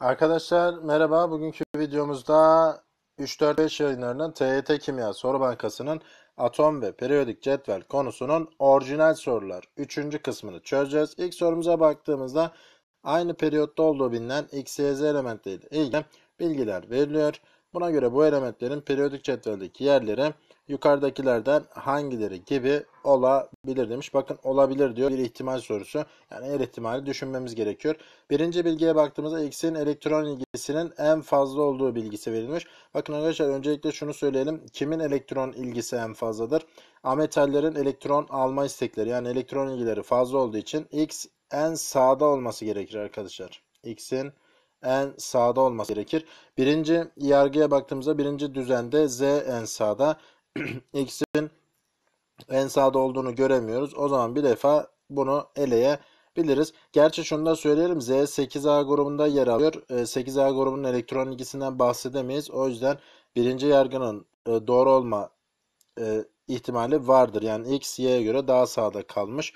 Arkadaşlar merhaba. Bugünkü videomuzda 3-4-5 yayınlarının TYT Kimya Soru Bankası'nın atom ve periyodik cetvel konusunun orijinal sorular 3. kısmını çözeceğiz. İlk sorumuza baktığımızda aynı periyotta olduğu bilinen XYZ Y, elementleriyle ilgili bilgiler veriliyor. Buna göre bu elementlerin periyodik cetveldeki yerleri yukarıdakilerden hangileri gibi olabilir demiş. Bakın olabilir diyor bir ihtimal sorusu. Yani her ihtimali düşünmemiz gerekiyor. Birinci bilgiye baktığımızda X'in elektron ilgisinin en fazla olduğu bilgisi verilmiş. Bakın arkadaşlar öncelikle şunu söyleyelim. Kimin elektron ilgisi en fazladır? Ametallerin elektron alma istekleri yani elektron ilgileri fazla olduğu için X en sağda olması gerekir arkadaşlar. X'in en sağda olması gerekir. Birinci yargıya baktığımızda birinci düzende Z en sağda. x'in en sağda olduğunu göremiyoruz. O zaman bir defa bunu eleyebiliriz. Gerçi şunu da söyleyelim. Z 8A grubunda yer alıyor. 8A e, grubunun elektron ilgisinden bahsedemeyiz. O yüzden birinci yargının e, doğru olma e, ihtimali vardır. Yani X, Y'ye göre daha sağda kalmış.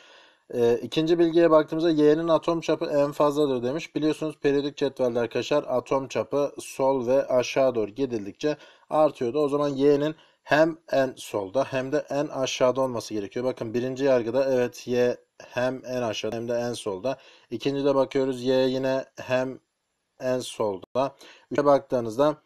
İkinci bilgiye baktığımızda Y'nin atom çapı en fazladır demiş. Biliyorsunuz periyodik cetvelde arkadaşlar atom çapı sol ve aşağı doğru gidildikçe artıyordu. O zaman Y'nin hem en solda hem de en aşağıda olması gerekiyor. Bakın birinci yargıda evet y hem en aşağıda hem de en solda. İkinci de bakıyoruz y yine hem en solda. Üçe baktığınızda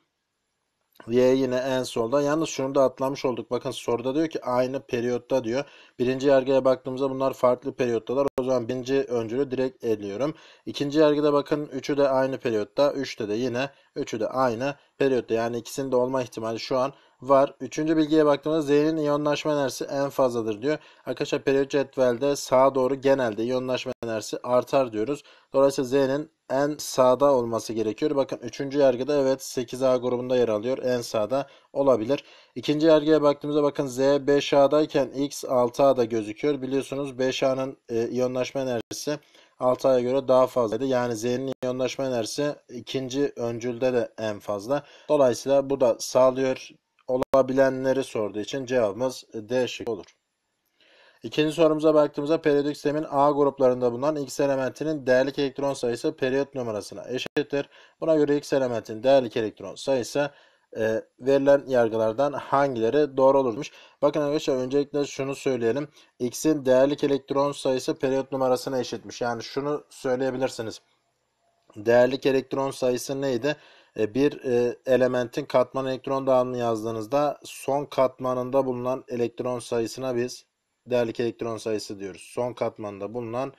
Y yine en solda. Yalnız şunu da atlamış olduk. Bakın soruda diyor ki aynı periyotta diyor. Birinci yargıya baktığımızda bunlar farklı periyottalar. O zaman birinci öncülü direkt eliyorum. İkinci yargıda bakın üçü de aynı periyotta. Üçte de yine üçü de aynı periyotta. Yani ikisinin de olma ihtimali şu an var. Üçüncü bilgiye baktığımızda Z'nin iyonlaşma enerjisi en fazladır diyor. Arkadaşlar periyot cetvelde sağa doğru genelde iyonlaşma enerjisi artar diyoruz. Dolayısıyla Z'nin en sağda olması gerekiyor. Bakın üçüncü yargıda evet 8A grubunda yer alıyor. En sağda olabilir. İkinci yargıya baktığımızda bakın Z 5A'dayken X 6A'da gözüküyor. Biliyorsunuz 5A'nın e, iyonlaşma enerjisi 6 aya göre daha fazlaydı. Yani Z'nin iyonlaşma enerjisi ikinci öncülde de en fazla. Dolayısıyla bu da sağlıyor olabilenleri sorduğu için cevabımız D şıkkı olur. İkinci sorumuza baktığımızda periyodik sistemin A gruplarında bulunan X elementinin değerlik elektron sayısı periyot numarasına eşittir. Buna göre X elementinin değerlik elektron sayısı e, verilen yargılardan hangileri doğru olurmuş? Bakın arkadaşlar öncelikle şunu söyleyelim. X'in değerlik elektron sayısı periyot numarasına eşitmiş. Yani şunu söyleyebilirsiniz. Değerlik elektron sayısı neydi? E, bir e, elementin katman elektron dağılımını yazdığınızda son katmanında bulunan elektron sayısına biz değerlik elektron sayısı diyoruz. Son katmanda bulunan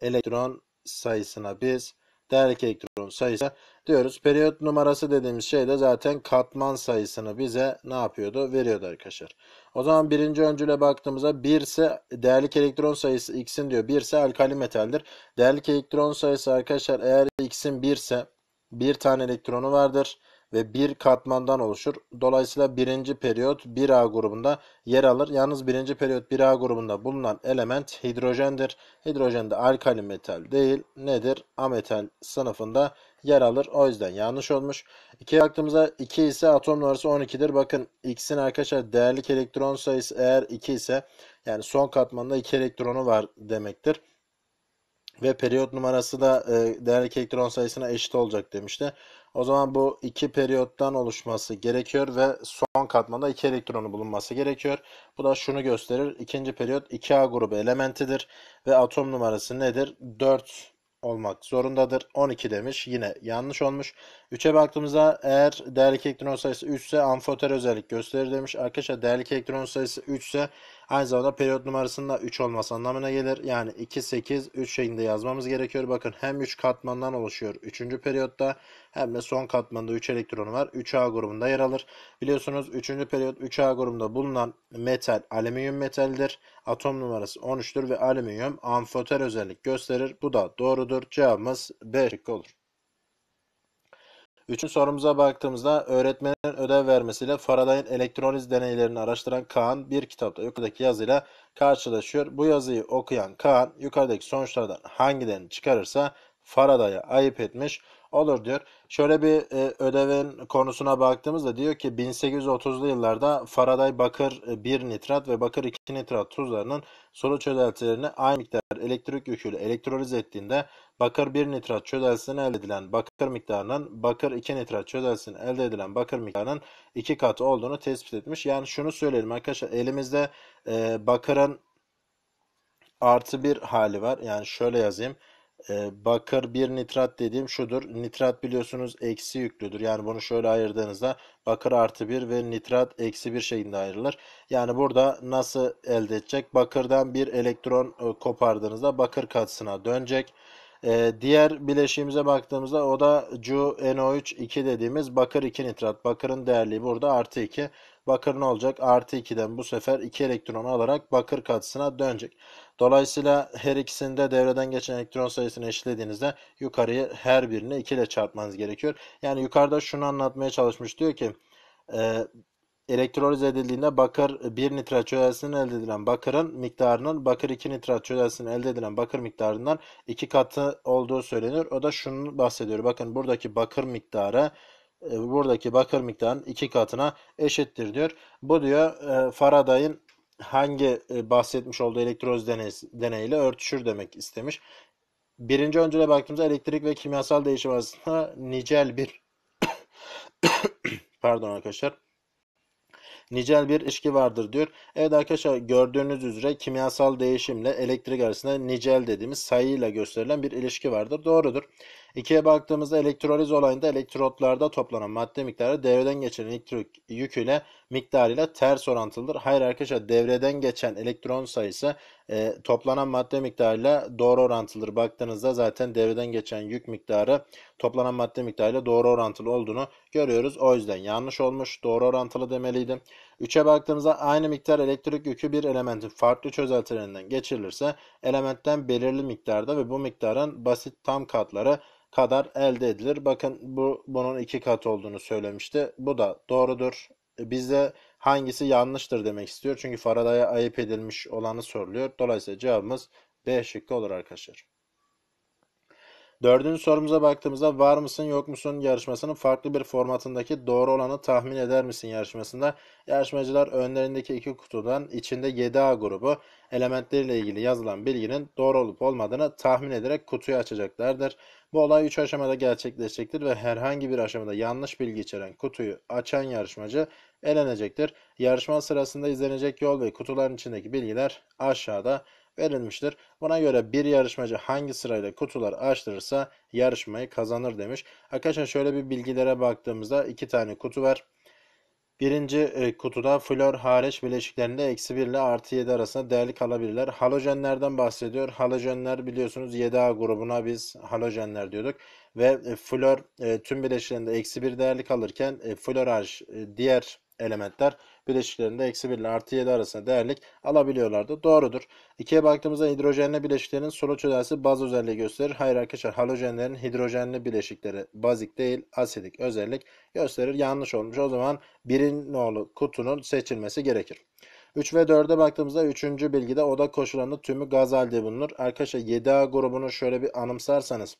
elektron sayısına biz değerlik elektron sayısı diyoruz. Periyot numarası dediğimiz şey de zaten katman sayısını bize ne yapıyordu? Veriyordu arkadaşlar. O zaman birinci öncüle baktığımızda 1 ise değerlik elektron sayısı x'in diyor. 1 ise alkali metaldir. Değerlik elektron sayısı arkadaşlar eğer x'in 1 ise bir tane elektronu vardır ve bir katmandan oluşur. Dolayısıyla birinci periyot 1A grubunda yer alır. Yalnız birinci periyot 1A grubunda bulunan element hidrojendir. Hidrojen de alkali metal değil. Nedir? Ametal sınıfında yer alır. O yüzden yanlış olmuş. 2'ye baktığımızda 2 ise atom numarası 12'dir. Bakın X'in arkadaşlar değerlik elektron sayısı eğer 2 ise yani son katmanda 2 elektronu var demektir ve periyot numarası da e, değerlik elektron sayısına eşit olacak demişti. O zaman bu iki periyottan oluşması gerekiyor ve son katmanda iki elektronu bulunması gerekiyor. Bu da şunu gösterir. İkinci periyot 2A grubu elementidir ve atom numarası nedir? 4 olmak zorundadır. 12 demiş. Yine yanlış olmuş. 3'e baktığımızda eğer değerlik elektron sayısı 3 ise amfoter özellik gösterir demiş. Arkadaşlar değerlik elektron sayısı 3 ise Aynı zamanda periyot numarasında 3 olması anlamına gelir. Yani 2, 8, 3 şeklinde yazmamız gerekiyor. Bakın hem 3 katmandan oluşuyor 3. periyotta hem de son katmanda 3 elektronu var. 3A grubunda yer alır. Biliyorsunuz 3. periyot 3A grubunda bulunan metal alüminyum metalidir. Atom numarası 13'tür ve alüminyum amfoter özellik gösterir. Bu da doğrudur. Cevabımız B olur. Üçüncü sorumuza baktığımızda öğretmenin ödev vermesiyle Faraday'ın elektroniz deneylerini araştıran Kaan bir kitapta yukarıdaki yazıyla karşılaşıyor. Bu yazıyı okuyan Kaan yukarıdaki sonuçlardan hangilerini çıkarırsa Faraday'a ayıp etmiş. Olur diyor. Şöyle bir e, ödevin konusuna baktığımızda diyor ki 1830'lu yıllarda Faraday bakır 1 e, nitrat ve bakır 2 nitrat tuzlarının soru çözeltilerini aynı miktar elektrik yüküyle elektroliz ettiğinde bakır 1 nitrat çözeltisine elde edilen bakır miktarının bakır 2 nitrat çözeltisine elde edilen bakır miktarının 2 katı olduğunu tespit etmiş. Yani şunu söyleyelim arkadaşlar elimizde e, bakırın artı bir hali var. Yani şöyle yazayım. Ee, bakır bir nitrat dediğim şudur. Nitrat biliyorsunuz eksi yüklüdür. Yani bunu şöyle ayırdığınızda bakır artı bir ve nitrat eksi bir şeklinde ayrılır. Yani burada nasıl elde edecek? Bakırdan bir elektron e, kopardığınızda bakır katsına dönecek. Ee, diğer bileşiğimize baktığımızda o da CuNO3 2 dediğimiz bakır 2 nitrat. Bakırın değerliği burada artı 2. Bakır ne olacak? Artı 2'den bu sefer 2 elektron alarak bakır katısına dönecek. Dolayısıyla her ikisinde devreden geçen elektron sayısını eşitlediğinizde yukarıya her birini 2 ile çarpmanız gerekiyor. Yani yukarıda şunu anlatmaya çalışmış. Diyor ki e, elektroliz edildiğinde bakır 1 nitrat çözelsinden elde edilen bakırın miktarının bakır 2 nitrat çözelsinden elde edilen bakır miktarından 2 katı olduğu söylenir. O da şunu bahsediyor. Bakın buradaki bakır miktarı e, buradaki bakır miktarının iki katına eşittir diyor. Bu diyor e, Faraday'ın hangi e, bahsetmiş olduğu elektroz deneyiyle örtüşür demek istemiş. Birinci öncüle baktığımızda elektrik ve kimyasal değişim arasında nicel bir pardon arkadaşlar nicel bir ilişki vardır diyor. Evet arkadaşlar gördüğünüz üzere kimyasal değişimle elektrik arasında nicel dediğimiz sayıyla gösterilen bir ilişki vardır. Doğrudur. 2'ye baktığımızda elektroliz olayında elektrotlarda toplanan madde miktarı devreden geçen elektrik yüküyle miktarıyla ters orantılıdır. Hayır arkadaşlar devreden geçen elektron sayısı e, toplanan madde miktarıyla doğru orantılıdır. Baktığınızda zaten devreden geçen yük miktarı toplanan madde miktarıyla doğru orantılı olduğunu görüyoruz. O yüzden yanlış olmuş doğru orantılı demeliydim. 3'e baktığımızda aynı miktar elektrik yükü bir elementin farklı çözeltilerinden geçirilirse elementten belirli miktarda ve bu miktarın basit tam katları kadar elde edilir. Bakın bu bunun iki kat olduğunu söylemişti. Bu da doğrudur. E, Bize hangisi yanlıştır demek istiyor. Çünkü Faraday'a ayıp edilmiş olanı soruluyor. Dolayısıyla cevabımız B şıkkı olur arkadaşlar. Dördüncü sorumuza baktığımızda var mısın yok musun yarışmasının farklı bir formatındaki doğru olanı tahmin eder misin yarışmasında yarışmacılar önlerindeki iki kutudan içinde 7A grubu elementleriyle ilgili yazılan bilginin doğru olup olmadığını tahmin ederek kutuyu açacaklardır. Bu olay 3 aşamada gerçekleşecektir ve herhangi bir aşamada yanlış bilgi içeren kutuyu açan yarışmacı elenecektir. Yarışma sırasında izlenecek yol ve kutuların içindeki bilgiler aşağıda verilmiştir. Buna göre bir yarışmacı hangi sırayla kutular açtırırsa yarışmayı kazanır demiş. Arkadaşlar şöyle bir bilgilere baktığımızda iki tane kutu var. Birinci e, kutuda flor hariç bileşiklerinde eksi 1 ile artı 7 arasında değerlik alabilirler. Halojenlerden bahsediyor. Halojenler biliyorsunuz 7A grubuna biz halojenler diyorduk. Ve e, flor e, tüm bileşiklerinde eksi 1 değerlik alırken flor hariç diğer elementler bileşiklerinde eksi 1 ile artı 7 arasında değerlik alabiliyorlardı. Doğrudur. İkiye baktığımızda hidrojenli bileşiklerin sonuç özelliği baz özelliği gösterir. Hayır arkadaşlar halojenlerin hidrojenli bileşikleri bazik değil asidik özellik gösterir. Yanlış olmuş. O zaman birin nolu kutunun seçilmesi gerekir. 3 ve 4'e baktığımızda 3. bilgide oda koşullarında tümü gaz halde bulunur. Arkadaşlar 7A grubunu şöyle bir anımsarsanız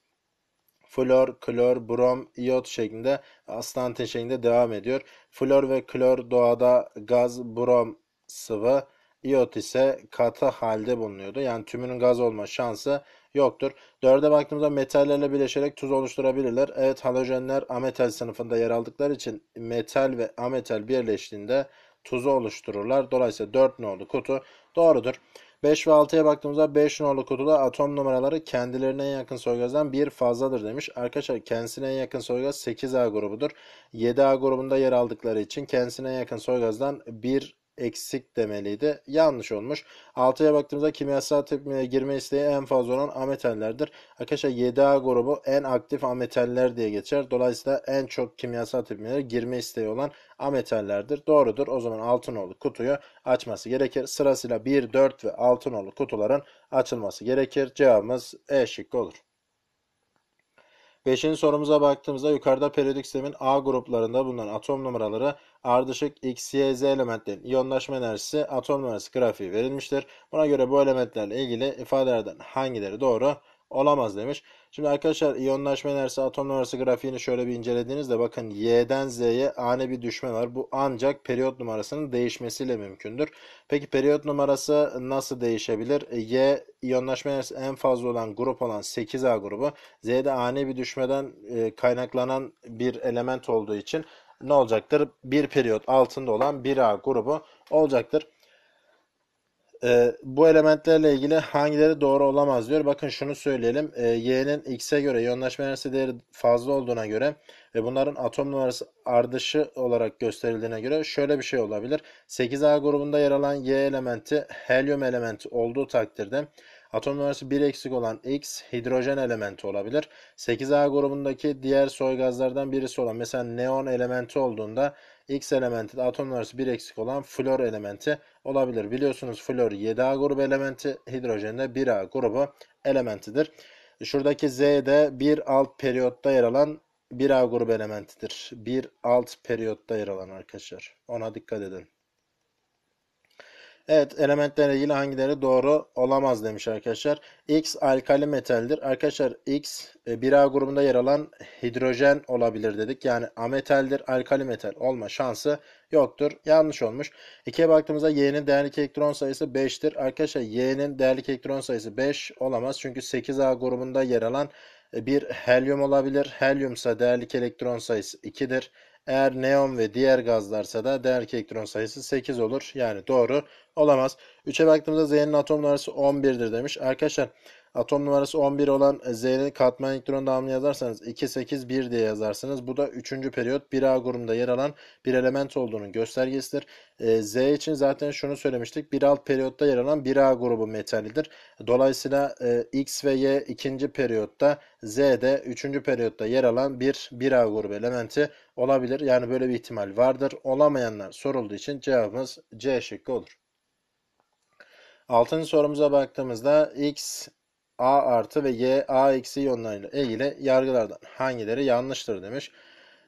flor, klor, brom, iot şeklinde astantin şeklinde devam ediyor. Flor ve klor doğada gaz, brom sıvı, iot ise katı halde bulunuyordu. Yani tümünün gaz olma şansı yoktur. Dörde baktığımızda metallerle birleşerek tuz oluşturabilirler. Evet halojenler ametal sınıfında yer aldıkları için metal ve ametal birleştiğinde tuzu oluştururlar. Dolayısıyla 4 nolu kutu doğrudur. 5 ve 6'ya baktığımızda 5 numaralı kutuda atom numaraları kendilerine en yakın soygazdan bir fazladır demiş. Arkadaşlar kendisine en yakın soygaz 8A grubudur. 7A grubunda yer aldıkları için kendisine en yakın soygazdan bir eksik demeliydi. Yanlış olmuş. 6'ya baktığımızda kimyasal tepkimeye girme isteği en fazla olan ametallerdir. Arkadaşlar 7A grubu en aktif ametaller diye geçer. Dolayısıyla en çok kimyasal tepkimelere girme isteği olan ametallerdir. Doğrudur. O zaman altınolu kutuyu açması gerekir. Sırasıyla 1, 4 ve altınolu kutuların açılması gerekir. Cevabımız E şıkkı olur. Beşinci sorumuza baktığımızda yukarıda periyodik sistemin A gruplarında bulunan atom numaraları ardışık X, Y, Z elementlerin iyonlaşma enerjisi atom numarası grafiği verilmiştir. Buna göre bu elementlerle ilgili ifadelerden hangileri doğru? olamaz demiş. Şimdi arkadaşlar iyonlaşma enerjisi, atom numarası grafiğini şöyle bir incelediğinizde bakın Y'den Z'ye ani bir düşme var. Bu ancak periyot numarasının değişmesiyle mümkündür. Peki periyot numarası nasıl değişebilir? E, y iyonlaşma enerjisi en fazla olan grup olan 8A grubu. Z'de ani bir düşmeden e, kaynaklanan bir element olduğu için ne olacaktır? Bir periyot altında olan 1A grubu olacaktır. E, bu elementlerle ilgili hangileri doğru olamaz diyor. Bakın şunu söyleyelim. E, Y'nin X'e göre yoğunlaşma enerjisi değeri fazla olduğuna göre ve bunların atom numarası ardışı olarak gösterildiğine göre şöyle bir şey olabilir. 8A grubunda yer alan Y elementi helyum elementi olduğu takdirde atom numarası 1 eksik olan X hidrojen elementi olabilir. 8A grubundaki diğer soy gazlardan birisi olan mesela neon elementi olduğunda X elementi de atom numarası 1 eksik olan flor elementi olabilir. Biliyorsunuz flor 7A grubu elementi, hidrojende 1A grubu elementidir. Şuradaki Z de bir alt periyotta yer alan 1A grubu elementidir. Bir alt periyotta yer alan arkadaşlar. Ona dikkat edin. Evet elementlerle ilgili hangileri doğru olamaz demiş arkadaşlar. X alkali metaldir. Arkadaşlar X e, a grubunda yer alan hidrojen olabilir dedik. Yani ametaldir. Alkali metal olma şansı yoktur. Yanlış olmuş. 2'ye baktığımızda Y'nin değerli elektron sayısı 5'tir. Arkadaşlar Y'nin değerli elektron sayısı 5 olamaz. Çünkü 8A grubunda yer alan e, bir helyum olabilir. Helyumsa değerli elektron sayısı 2'dir. Eğer neon ve diğer gazlarsa da değer elektron sayısı 8 olur. Yani doğru olamaz. 3'e baktığımızda Z'nin atom numarası 11'dir demiş. Arkadaşlar Atom numarası 11 olan e, Z'nin katman elektron dağılımını yazarsanız 2 8 1 diye yazarsınız. Bu da 3. periyot 1A grubunda yer alan bir element olduğunun göstergesidir. E, Z için zaten şunu söylemiştik. Bir alt periyotta yer alan 1A grubu metalidir. Dolayısıyla e, X ve Y ikinci periyotta Z de 3. periyotta yer alan bir 1A grubu elementi olabilir. Yani böyle bir ihtimal vardır. Olamayanlar sorulduğu için cevabımız C şıkkı olur. Altıncı sorumuza baktığımızda X A artı ve Y A eksi iyonlarıyla e ilgili yargılardan hangileri yanlıştır demiş.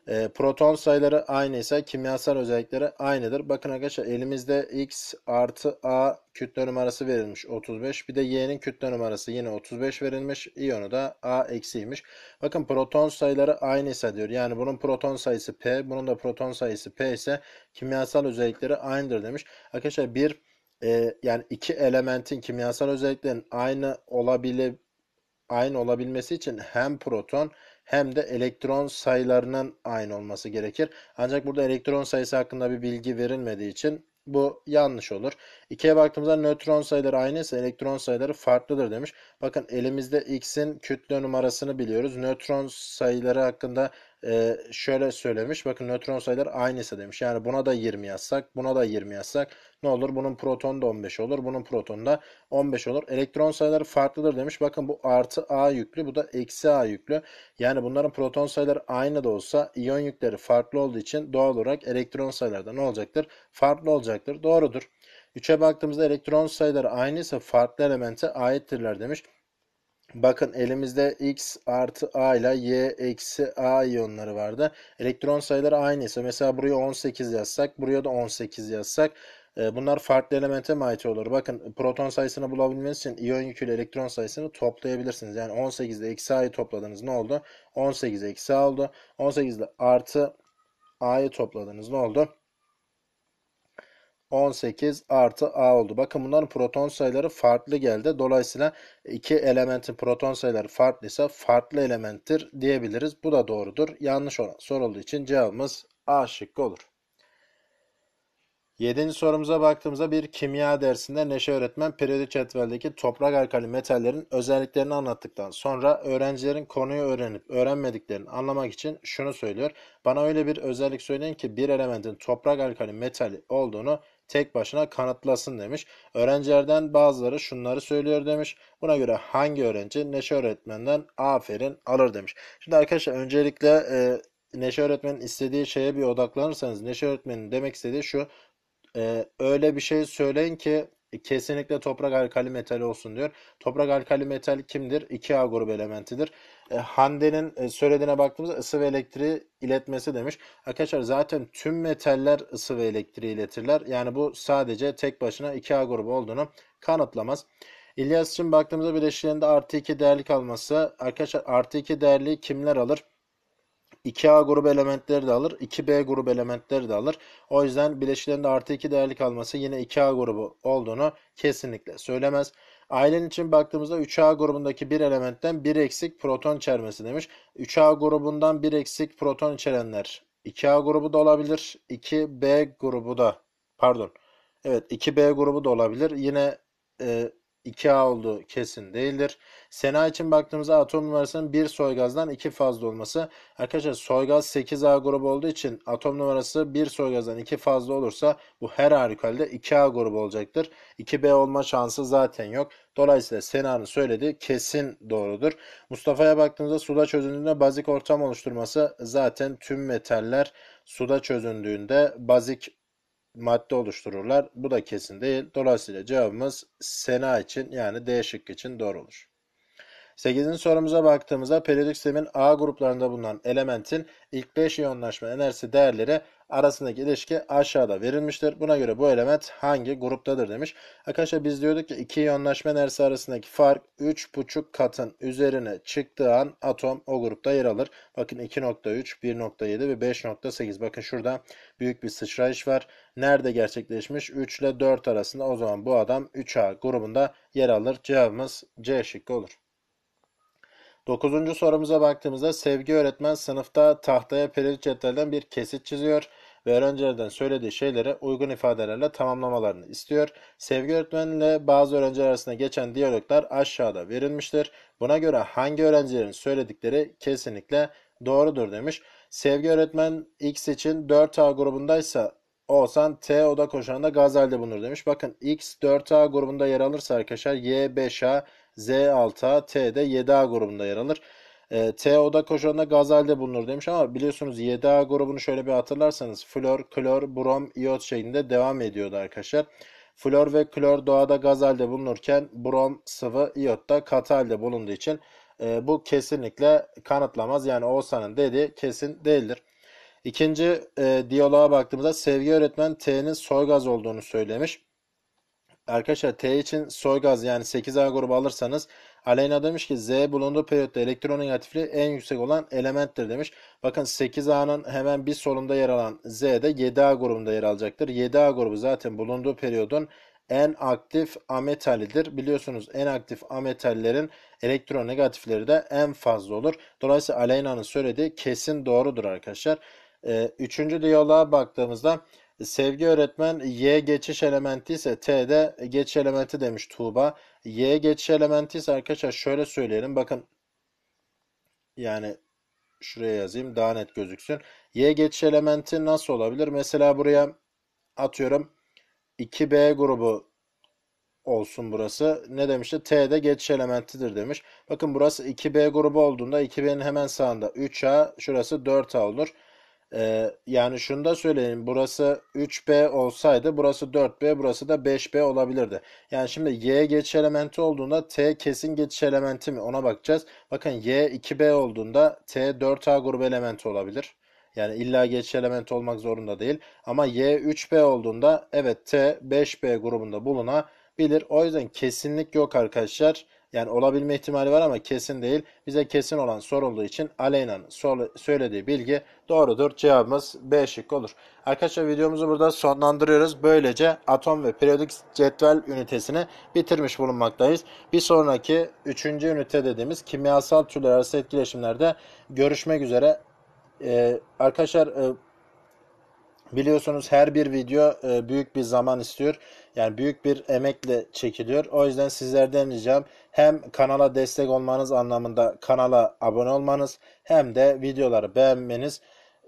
E, proton sayıları aynı ise kimyasal özellikleri aynıdır. Bakın arkadaşlar elimizde X artı A kütle numarası verilmiş 35. Bir de Y'nin kütle numarası yine 35 verilmiş. İyonu da A eksiymiş. Bakın proton sayıları aynı ise diyor. Yani bunun proton sayısı P, bunun da proton sayısı P ise kimyasal özellikleri aynıdır demiş. Arkadaşlar bir e, yani iki elementin kimyasal özelliklerin aynı olabile aynı olabilmesi için hem proton hem de elektron sayılarının aynı olması gerekir. Ancak burada elektron sayısı hakkında bir bilgi verilmediği için bu yanlış olur. İkiye baktığımızda nötron sayıları aynı ise elektron sayıları farklıdır demiş. Bakın elimizde X'in kütle numarasını biliyoruz. Nötron sayıları hakkında e, şöyle söylemiş. Bakın nötron sayıları aynısı demiş. Yani buna da 20 yazsak, buna da 20 yazsak ne olur? Bunun proton da 15 olur. Bunun proton da 15 olur. Elektron sayıları farklıdır demiş. Bakın bu artı A yüklü, bu da eksi A yüklü. Yani bunların proton sayıları aynı da olsa iyon yükleri farklı olduğu için doğal olarak elektron sayıları da ne olacaktır? Farklı olacaktır. Doğrudur. 3'e baktığımızda elektron sayıları aynıysa farklı elemente aittirler demiş. Bakın elimizde x artı a ile y eksi a iyonları vardı. Elektron sayıları aynıysa mesela buraya 18 yazsak buraya da 18 yazsak e, bunlar farklı elemente mi ait olur? Bakın proton sayısını bulabilmeniz için iyon yüküyle elektron sayısını toplayabilirsiniz. Yani 18 ile eksi a'yı topladınız ne oldu? 18 eksi a oldu. 18 ile artı a'yı topladınız ne oldu? 18 artı A oldu. Bakın bunların proton sayıları farklı geldi. Dolayısıyla iki elementin proton sayıları farklıysa farklı elementtir diyebiliriz. Bu da doğrudur. Yanlış olan sorulduğu için cevabımız A şıkkı olur. Yedinci sorumuza baktığımızda bir kimya dersinde Neşe öğretmen periyodik cetveldeki toprak alkali metallerin özelliklerini anlattıktan sonra öğrencilerin konuyu öğrenip öğrenmediklerini anlamak için şunu söylüyor. Bana öyle bir özellik söyleyin ki bir elementin toprak alkali metali olduğunu tek başına kanıtlasın demiş. Öğrencilerden bazıları şunları söylüyor demiş. Buna göre hangi öğrenci Neşe öğretmenden aferin alır demiş. Şimdi arkadaşlar öncelikle e, Neşe öğretmenin istediği şeye bir odaklanırsanız Neşe öğretmenin demek istediği şu. E, öyle bir şey söyleyin ki e, kesinlikle toprak alkali metali olsun diyor. Toprak alkali metal kimdir? 2A grubu elementidir. E, Hande'nin e, söylediğine baktığımızda ısı ve elektriği iletmesi demiş. Arkadaşlar zaten tüm metaller ısı ve elektriği iletirler. Yani bu sadece tek başına 2A grubu olduğunu kanıtlamaz. İlyas için baktığımızda bileşiğinde artı 2 değerli kalması. Arkadaşlar artı 2 değerli kimler alır? 2A grubu elementleri de alır. 2B grubu elementleri de alır. O yüzden bileşiklerinde artı 2 değerli kalması yine 2A grubu olduğunu kesinlikle söylemez. Ailen için baktığımızda 3A grubundaki bir elementten bir eksik proton içermesi demiş. 3A grubundan bir eksik proton içerenler 2A grubu da olabilir. 2B grubu da pardon. Evet 2B grubu da olabilir. Yine e, 2A oldu kesin değildir. Sena için baktığımızda atom numarasının bir soygazdan iki fazla olması. Arkadaşlar soygaz 8A grubu olduğu için atom numarası bir soygazdan iki fazla olursa bu her harikulade 2A grubu olacaktır. 2B olma şansı zaten yok. Dolayısıyla Sena'nın söylediği kesin doğrudur. Mustafa'ya baktığımızda suda çözündüğünde bazik ortam oluşturması zaten tüm metaller suda çözündüğünde bazik madde oluştururlar. Bu da kesin değil. Dolayısıyla cevabımız sena için yani D şıkkı için doğru olur. 8. sorumuza baktığımızda periyodik sistemin A gruplarında bulunan elementin ilk 5 iyonlaşma enerjisi değerleri arasındaki ilişki aşağıda verilmiştir. Buna göre bu element hangi gruptadır demiş. Arkadaşlar biz diyorduk ki iki iyonlaşma enerjisi arasındaki fark 3,5 katın üzerine çıktığı an atom o grupta yer alır. Bakın 2.3, 1.7 ve 5.8. Bakın şurada büyük bir sıçrayış var. Nerede gerçekleşmiş? 3 ile 4 arasında o zaman bu adam 3A grubunda yer alır. Cevabımız C şıkkı olur. Dokuzuncu sorumuza baktığımızda Sevgi öğretmen sınıfta tahtaya perili cetvelden bir kesit çiziyor ve öğrencilerden söylediği şeyleri uygun ifadelerle tamamlamalarını istiyor. Sevgi öğretmenle bazı öğrenciler arasında geçen diyaloglar aşağıda verilmiştir. Buna göre hangi öğrencilerin söyledikleri kesinlikle doğrudur demiş. Sevgi öğretmen X için 4A grubundaysa Oğuzhan T oda gaz halde bulunur demiş. Bakın X 4A grubunda yer alırsa arkadaşlar Y 5A, Z 6A, T de 7A grubunda yer alır. E, T oda gaz halde bulunur demiş ama biliyorsunuz 7A grubunu şöyle bir hatırlarsanız flor, klor, brom, iot şeklinde devam ediyordu arkadaşlar. Flor ve klor doğada gaz halde bulunurken brom, sıvı, iot da katı halde bulunduğu için e, bu kesinlikle kanıtlamaz. Yani Oğuzhan'ın dediği kesin değildir. İkinci e, diyaloğa baktığımızda Sevgi öğretmen T'nin soy gaz olduğunu söylemiş. Arkadaşlar T için soy gaz yani 8A grubu alırsanız Aleyna demiş ki Z bulunduğu periyotta elektron negatifliği en yüksek olan elementtir demiş. Bakın 8A'nın hemen bir solunda yer alan Z de 7A grubunda yer alacaktır. 7A grubu zaten bulunduğu periyodun en aktif ametalidir. Biliyorsunuz en aktif ametallerin elektron negatifleri de en fazla olur. Dolayısıyla Aleyna'nın söylediği kesin doğrudur arkadaşlar. E, üçüncü diyaloğa baktığımızda sevgi öğretmen Y geçiş elementi ise T'de geçiş elementi demiş Tuğba. Y geçiş elementi ise arkadaşlar şöyle söyleyelim. Bakın yani şuraya yazayım daha net gözüksün. Y geçiş elementi nasıl olabilir? Mesela buraya atıyorum 2B grubu olsun burası. Ne demişti? T'de geçiş elementidir demiş. Bakın burası 2B grubu olduğunda 2B'nin hemen sağında 3A şurası 4A olur. Ee, yani şunu da söyleyeyim. Burası 3B olsaydı burası 4B burası da 5B olabilirdi. Yani şimdi Y geçiş elementi olduğunda T kesin geçiş elementi mi ona bakacağız. Bakın Y 2B olduğunda T 4A grubu elementi olabilir. Yani illa geçiş elementi olmak zorunda değil. Ama Y 3B olduğunda evet T 5B grubunda bulunabilir. O yüzden kesinlik yok arkadaşlar. Yani olabilme ihtimali var ama kesin değil. Bize kesin olan sorulduğu için Aleyna'nın söylediği bilgi doğrudur. Cevabımız B şık olur. Arkadaşlar videomuzu burada sonlandırıyoruz. Böylece atom ve periyodik cetvel ünitesini bitirmiş bulunmaktayız. Bir sonraki 3. ünite dediğimiz kimyasal türler arası etkileşimlerde görüşmek üzere. Ee, arkadaşlar e, Biliyorsunuz her bir video e, büyük bir zaman istiyor. Yani büyük bir emekle çekiliyor. O yüzden sizlerden ricam hem kanala destek olmanız anlamında kanala abone olmanız hem de videoları beğenmeniz.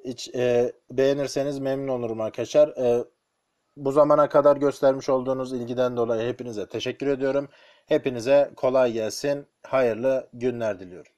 Hiç, e, beğenirseniz memnun olurum arkadaşlar. E, bu zamana kadar göstermiş olduğunuz ilgiden dolayı hepinize teşekkür ediyorum. Hepinize kolay gelsin. Hayırlı günler diliyorum.